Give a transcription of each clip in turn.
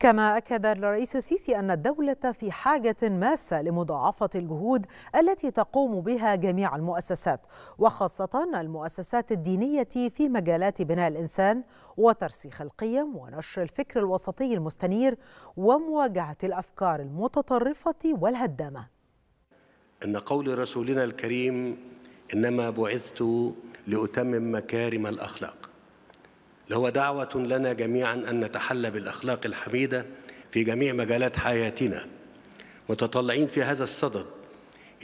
كما أكد الرئيس السيسي أن الدولة في حاجة ماسة لمضاعفة الجهود التي تقوم بها جميع المؤسسات وخاصة المؤسسات الدينية في مجالات بناء الإنسان وترسيخ القيم ونشر الفكر الوسطي المستنير ومواجهة الأفكار المتطرفة والهدامة إن قول رسولنا الكريم إنما بعثت لأتمم مكارم الأخلاق هو دعوة لنا جميعا أن نتحلى بالأخلاق الحميدة في جميع مجالات حياتنا متطلعين في هذا الصدد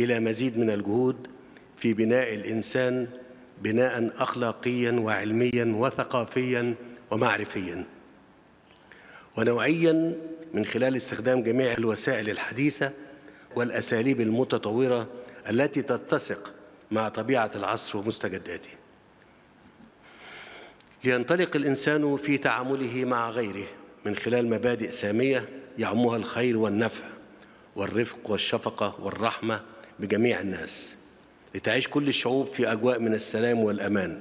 إلى مزيد من الجهود في بناء الإنسان بناء أخلاقيا وعلميا وثقافيا ومعرفيا ونوعيا من خلال استخدام جميع الوسائل الحديثة والأساليب المتطورة التي تتسق مع طبيعة العصر ومستجداته لينطلق الإنسان في تعامله مع غيره من خلال مبادئ سامية يعمها الخير والنفع والرفق والشفقة والرحمة بجميع الناس لتعيش كل الشعوب في أجواء من السلام والأمان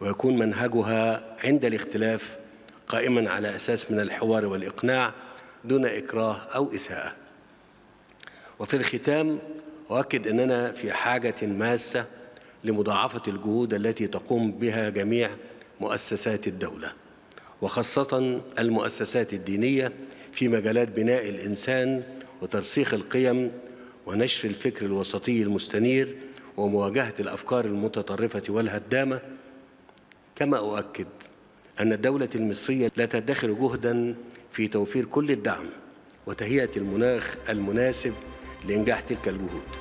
ويكون منهجها عند الاختلاف قائما على أساس من الحوار والإقناع دون إكراه أو إساءة وفي الختام أؤكد أننا في حاجة ماسة لمضاعفة الجهود التي تقوم بها جميع مؤسسات الدولة وخاصة المؤسسات الدينية في مجالات بناء الإنسان وترسيخ القيم ونشر الفكر الوسطي المستنير ومواجهة الأفكار المتطرفة والهدامة كما أؤكد أن الدولة المصرية لا تدخر جهدا في توفير كل الدعم وتهيئة المناخ المناسب لإنجاح تلك الجهود